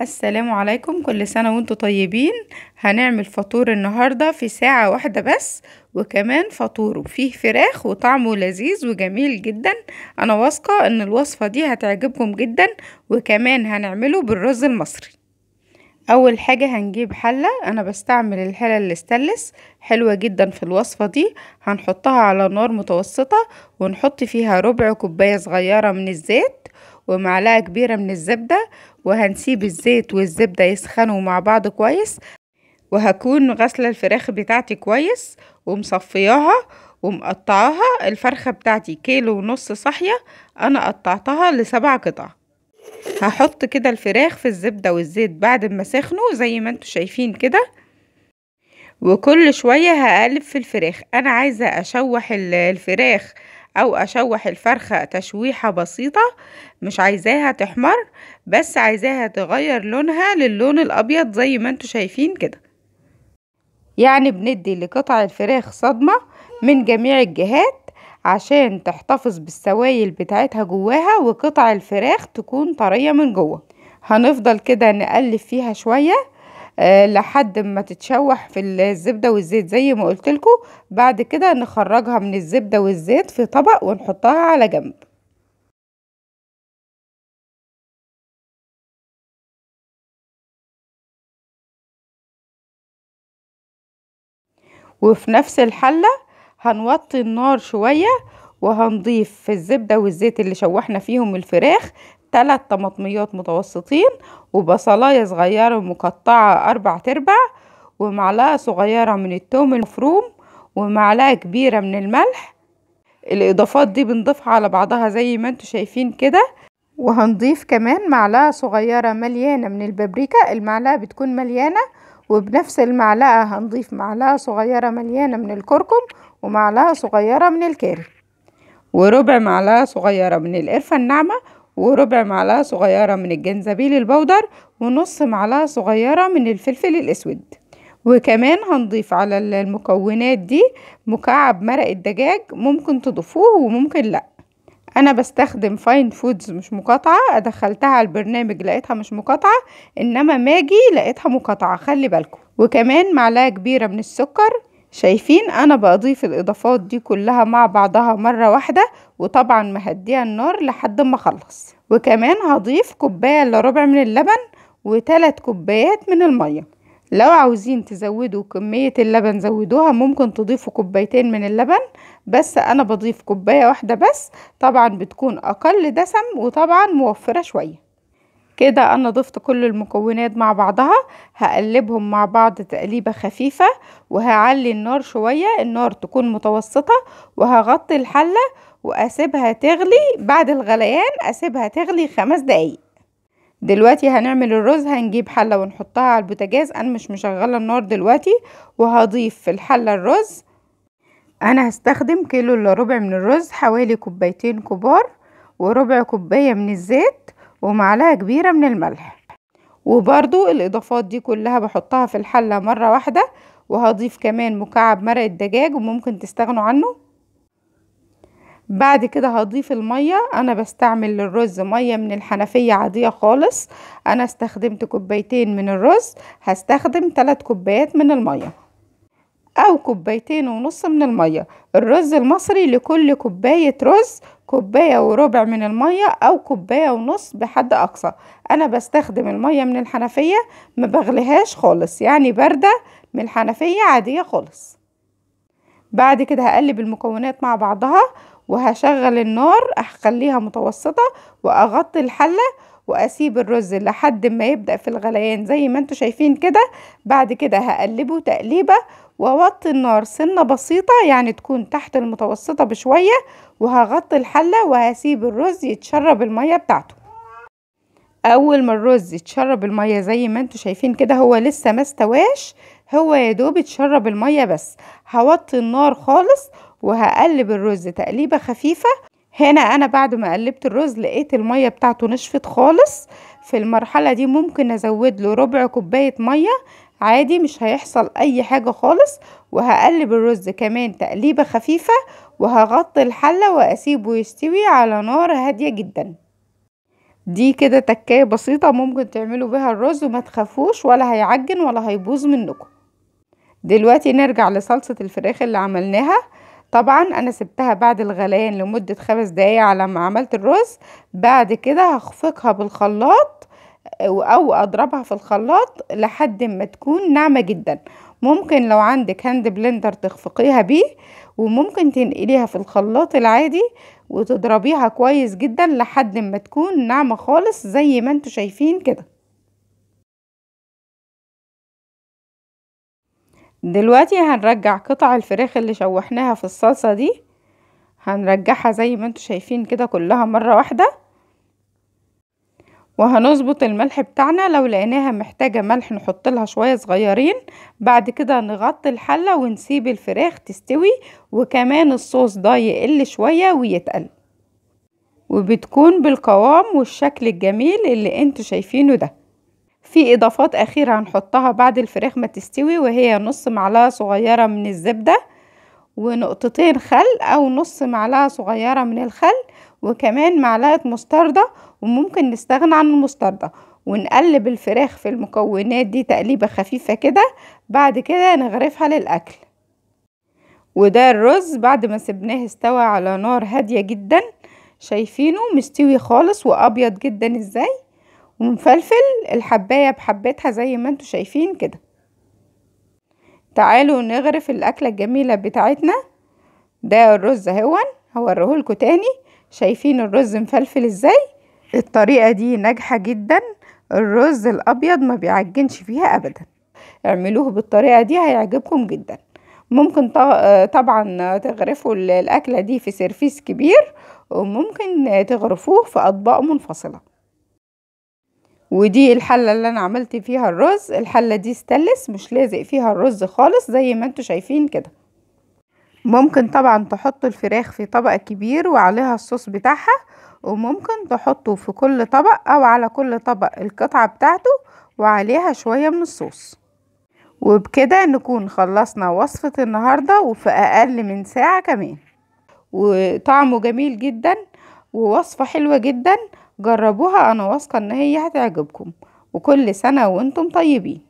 السلام عليكم كل سنة وانتم طيبين هنعمل فطور النهاردة في ساعة واحدة بس وكمان فطوره فيه فراخ وطعمه لذيذ وجميل جدا انا واثقة ان الوصفة دي هتعجبكم جدا وكمان هنعمله بالرز المصري اول حاجة هنجيب حلة انا بستعمل الحلة الاستلس حلوة جدا في الوصفة دي هنحطها على نار متوسطة ونحط فيها ربع كوباية صغيرة من الزيت ومعلقة كبيرة من الزبدة وهنسيب الزيت والزبدة يسخنوا مع بعض كويس وهكون غسلة الفراخ بتاعتي كويس ومصفياها ومقطعاها الفرخة بتاعتي كيلو ونص صحية أنا قطعتها لسبع قطع هحط كده الفراخ في الزبدة والزيت بعد ما سخنوا زي ما انتوا شايفين كده وكل شوية هقلب في الفراخ أنا عايزة أشوح الفراخ او اشوح الفرخة تشويحة بسيطة مش عايزاها تحمر بس عايزاها تغير لونها للون الابيض زي ما انتوا شايفين كده يعني بندي لقطع الفراخ صدمة من جميع الجهات عشان تحتفظ بالسوائل بتاعتها جواها وقطع الفراخ تكون طرية من جوه هنفضل كده نقلب فيها شوية آه، لحد ما تتشوح في الزبدة والزيت زي ما قلت لكم بعد كده نخرجها من الزبدة والزيت في طبق ونحطها على جنب وفي نفس الحلة هنوطي النار شوية وهنضيف في الزبدة والزيت اللي شوحنا فيهم الفراخ ثلاث طماطميات متوسطين وبصلاية صغيرة مقطعة أربع تربع ومعلقة صغيرة من التوم المفروم ومعلقة كبيرة من الملح الإضافات دي بنضيفها على بعضها زي ما انتوا شايفين كده وهنضيف كمان معلقة صغيرة مليانة من البابريكا المعلقة بتكون مليانة وبنفس المعلقة هنضيف معلقة صغيرة مليانة من الكركم ومعلقة صغيرة من الكاري وربع معلقة صغيرة من القرفة الناعمة وربع معلقة صغيرة من الجنزبيل البودر ونص معلقة صغيرة من الفلفل الأسود وكمان هنضيف على المكونات دي مكعب مرق الدجاج ممكن تضيفوه وممكن لأ انا بستخدم فاين فودز مش مقاطعه ادخلتها على البرنامج لقيتها مش مقاطعه انما ماجي لقيتها مقاطعه خلي بالكم وكمان معلقه كبيره من السكر شايفين انا بضيف الاضافات دي كلها مع بعضها مرة واحدة وطبعا مهديها النار لحد ما اخلص وكمان هضيف كوباية الا ربع من اللبن وتلات كوبايات من المية لو عاوزين تزودوا كمية اللبن زودوها ممكن تضيفوا كوبايتين من اللبن بس انا بضيف كوباية واحدة بس طبعا بتكون اقل دسم وطبعا موفرة شوية كده انا ضفت كل المكونات مع بعضها هقلبهم مع بعض تقليبة خفيفة وهعلي النار شوية النار تكون متوسطة وهغطي الحلة واسيبها تغلي بعد الغليان اسيبها تغلي خمس دقايق دلوقتي هنعمل الرز هنجيب حلة ونحطها على البوتاجاز انا مش مشغلة النار دلوقتي وهضيف في الحلة الرز انا هستخدم كيلو الا ربع من الرز حوالي كوبايتين كبار وربع كوباية من الزيت ومعلقة كبيرة من الملح وبرضو الإضافات دي كلها بحطها في الحلة مرة واحدة وهضيف كمان مكعب مرق الدجاج وممكن تستغنوا عنه بعد كده هضيف المية أنا بستعمل للرز مية من الحنفية عادية خالص أنا استخدمت كوبايتين من الرز هستخدم ثلاث كوبايات من المية أو كوبايتين ونص من المية الرز المصري لكل كوباية رز كوباية وربع من المية أو كوباية ونص بحد أقصى أنا بستخدم المية من الحنفية ما بغليهاش خالص يعني باردة من الحنفية عادية خالص بعد كده هقلب المكونات مع بعضها وهشغل النار هخليها متوسطة وأغطي الحلة واسيب الرز لحد ما يبدأ في الغليان زي ما انتوا شايفين كده بعد كده هقلبه تقليبة واوطي النار سنة بسيطة يعني تكون تحت المتوسطة بشوية وهغطي الحلة وهسيب الرز يتشرب المية بتاعته اول ما الرز يتشرب المية زي ما انتوا شايفين كده هو لسه ما استواش هو يا دوب يتشرب المية بس هوطي النار خالص وهقلب الرز تقليبة خفيفة هنا انا بعد ما قلبت الرز لقيت المية بتاعته نشفت خالص في المرحلة دي ممكن ازود له ربع كوباية مية عادي مش هيحصل اي حاجة خالص وهقلب الرز كمان تقليبة خفيفة وهغطي الحلة واسيبه يستوي على نار هادية جدا دي كده تكاية بسيطة ممكن تعملوا بها الرز وما تخافوش ولا هيعجن ولا هيبوظ منكم دلوقتي نرجع لصلصة الفراخ اللي عملناها طبعا انا سبتها بعد الغليان لمدة خمس دقايق على ما عملت الرز بعد كده هخفقها بالخلاط او اضربها في الخلاط لحد ما تكون ناعمة جدا ممكن لو عندك هاند بلندر تخفقيها بيه وممكن تنقليها في الخلاط العادي وتضربيها كويس جدا لحد ما تكون ناعمة خالص زي ما انتوا شايفين كده دلوقتي هنرجع قطع الفراخ اللي شوحناها في الصلصة دي هنرجعها زي ما انتوا شايفين كده كلها مرة واحدة وهنظبط الملح بتاعنا لو لقيناها محتاجة ملح نحط لها شوية صغيرين بعد كده نغطي الحلة ونسيب الفراخ تستوي وكمان الصوص ده يقل شوية ويتقل وبتكون بالقوام والشكل الجميل اللي انتوا شايفينه ده في اضافات اخيره هنحطها بعد الفراخ ما تستوي وهي نص معلقه صغيره من الزبده ونقطتين خل او نص معلقه صغيره من الخل وكمان معلقه مستردة وممكن نستغنى عن المستردة ونقلب الفراخ في المكونات دي تقليبه خفيفه كده بعد كده نغرفها للاكل وده الرز بعد ما سبناه استوى على نار هاديه جدا شايفينه مستوي خالص وابيض جدا ازاي ونفلفل الحباية بحبتها زي ما انتوا شايفين كده تعالوا نغرف الأكلة الجميلة بتاعتنا ده الرز اهون لكم تاني شايفين الرز مفلفل ازاي الطريقة دي ناجحة جدا الرز الأبيض ما بيعجنش فيها أبدا اعملوه بالطريقة دي هيعجبكم جدا ممكن طبعا تغرفوا الأكلة دي في سيرفيس كبير وممكن تغرفوه في أطباق منفصلة ودي الحله اللي انا عملت فيها الرز الحله دي ستلس مش لازق فيها الرز خالص زي ما انتوا شايفين كده ممكن طبعا تحطوا الفراخ في طبق كبير وعليها الصوص بتاعها وممكن تحطوا في كل طبق او على كل طبق القطعه بتاعته وعليها شويه من الصوص وبكده نكون خلصنا وصفه النهارده وفي اقل من ساعه كمان وطعمه جميل جدا ووصفه حلوه جدا جربوها انا واثقة ان هي هتعجبكم وكل سنة وانتم طيبين